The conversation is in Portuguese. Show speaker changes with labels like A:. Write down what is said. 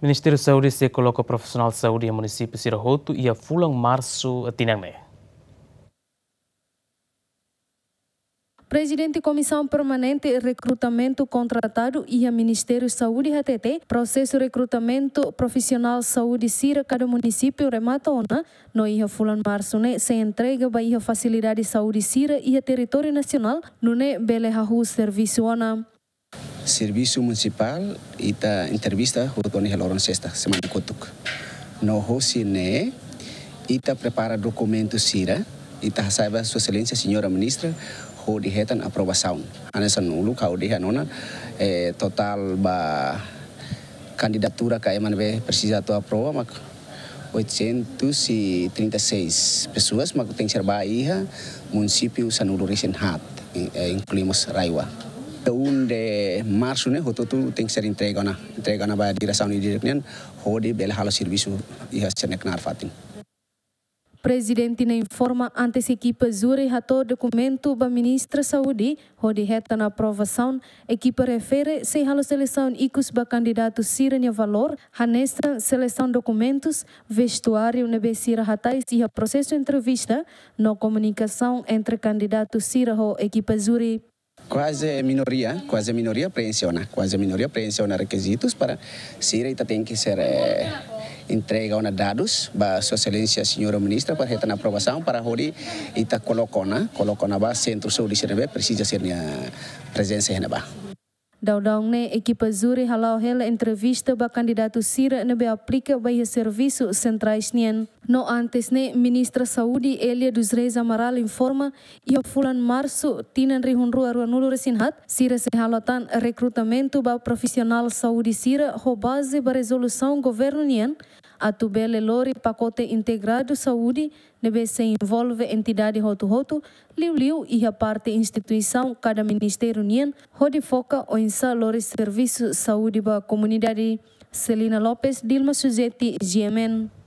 A: O Ministério da Saúde se coloca o profissional de saúde em município de Sirahoto e a Fulan Março a Presidente da Comissão Permanente Recrutamento Contratado e a Ministério da Saúde HTT, processo de recrutamento profissional de saúde Sira cada município remata ona, no ia fulan março né, se entrega para a facilidade saúde Sira e a território nacional, no né belehahu serviço ona.
B: servicio municipal ita entrevista hutoni heloron sexta semana kutuk. No hosine ita prepara documento sira ita saiba sua excelência senhora ministra ho dihetan aprovação. Anessa nulu kau dihanona eh, total ba candidatura que a MNB precisa tua prova, mas 836 e pessoas, mas tem que ser Bahia, município Sanulo Risenhat, e, e, incluímos Raiwa. de março né hoto tu tem que ser entrega na entrega na direção e direção hodi bela halo serviço e a ser neknar fatin
A: Presidente informa antes equipa Zuri hato documento da ministra Saúde, onde reta na aprovação, equipa refere se halo seleção icus ba candidato Sirania Valor, hanesta seleção documentos, vestuário na Bessira Ratais e processo entrevista, no comunicação entre candidato Sira e equipa Zuri
B: quase minoria, quase minoria preenciona, quase minoria preenciona requisitos para e tem que ser é, entrega os dados para sua excelência senhora ministra para retornar aprovação para hori ita tá colocona, colocona ba centro sul de Serenbe precisa ser minha presença renova.
A: Daudong ne ekipa zuri halau hele entrevista ba kandidatu sira ne be aplica ba ia servisu centrais nien. No antes ne ministra Saudi Elia Duzreza Maral informa ia fulan marsu tinan rihun rua rua nulu resinhat sira se halotan rekrutamentu ba profesional saudi sira ho base ba resolução governu nien a tubele Lori Pacote Integrado Saúde, se envolve entidade Roto Roto, Liu Liu e a parte instituição cada Ministério nien, Rodi Foca Oinsa Lori Serviço Saúde para a Comunidade, Celina Lopes, Dilma Sujeti, GMN.